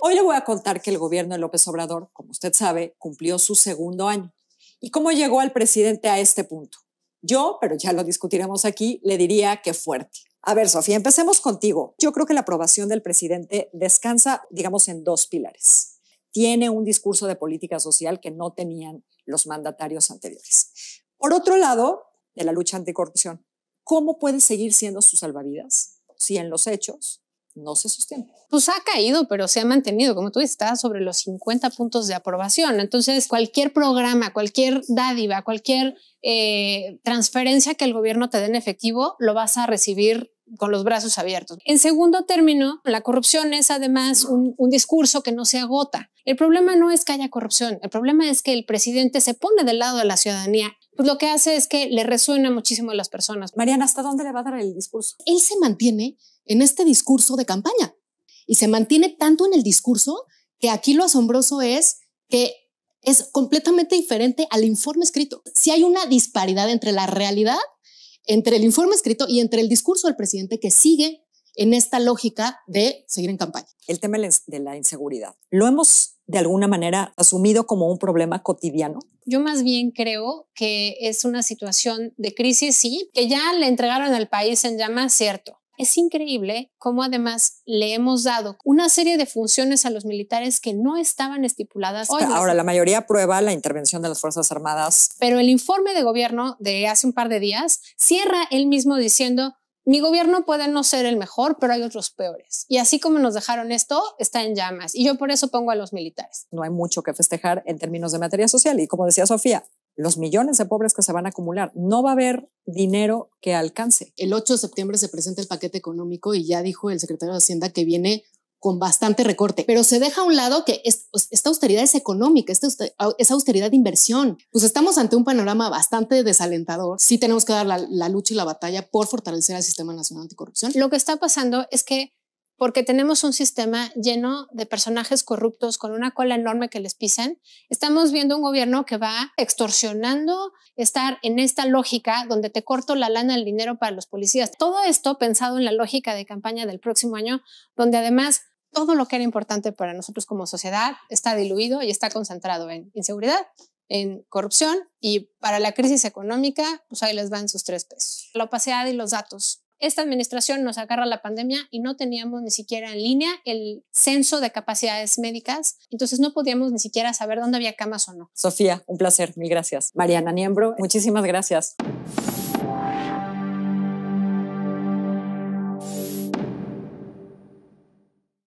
Hoy le voy a contar que el gobierno de López Obrador, como usted sabe, cumplió su segundo año. ¿Y cómo llegó al presidente a este punto? Yo, pero ya lo discutiremos aquí, le diría que fuerte. A ver, Sofía, empecemos contigo. Yo creo que la aprobación del presidente descansa, digamos, en dos pilares. Tiene un discurso de política social que no tenían los mandatarios anteriores. Por otro lado, de la lucha anticorrupción, ¿cómo puede seguir siendo sus salvavidas si en los hechos no se sostiene. Pues ha caído, pero se ha mantenido, como tú dices, está sobre los 50 puntos de aprobación. Entonces, cualquier programa, cualquier dádiva, cualquier eh, transferencia que el gobierno te dé en efectivo, lo vas a recibir con los brazos abiertos. En segundo término, la corrupción es además un, un, discurso que no se agota. El problema no es que haya corrupción, el problema es que el presidente se pone del lado de la ciudadanía. Pues lo que hace es que le resuena muchísimo a las personas. Mariana, ¿hasta dónde le va a dar el discurso? Él se mantiene en este discurso de campaña. Y se mantiene tanto en el discurso que aquí lo asombroso es que es completamente diferente al informe escrito. Si hay una disparidad entre la realidad, entre el informe escrito y entre el discurso del presidente que sigue en esta lógica de seguir en campaña. El tema de la inseguridad. Lo hemos de alguna manera asumido como un problema cotidiano. Yo más bien creo que es una situación de crisis, sí, que ya le entregaron al país en llamas, cierto, es increíble cómo además le hemos dado una serie de funciones a los militares que no estaban estipuladas. Ahora, la mayoría prueba la intervención de las Fuerzas Armadas. Pero el informe de gobierno de hace un par de días cierra él mismo diciendo, mi gobierno puede no ser el mejor, pero hay otros peores. Y así como nos dejaron esto, está en llamas. Y yo por eso pongo a los militares. No hay mucho que festejar en términos de materia social. Y como decía Sofía, los millones de pobres que se van a acumular. No va a haber dinero que alcance. El 8 de septiembre se presenta el paquete económico y ya dijo el secretario de Hacienda que viene con bastante recorte, pero se deja a un lado que esta austeridad es económica, esta austeridad de inversión. Pues estamos ante un panorama bastante desalentador. Sí tenemos que dar la, la lucha y la batalla por fortalecer el Sistema Nacional Anticorrupción. Lo que está pasando es que porque tenemos un sistema lleno de personajes corruptos con una cola enorme que les pisan. Estamos viendo un gobierno que va extorsionando, estar en esta lógica donde te corto la lana, el dinero para los policías. Todo esto pensado en la lógica de campaña del próximo año, donde además todo lo que era importante para nosotros como sociedad está diluido y está concentrado en inseguridad, en corrupción y para la crisis económica, pues ahí les van sus tres pesos. La opacidad y los datos esta administración nos agarra la pandemia y no teníamos ni siquiera en línea el censo de capacidades médicas, entonces no podíamos ni siquiera saber dónde había camas o no. Sofía, un placer, mil gracias. Mariana Niembro, muchísimas gracias.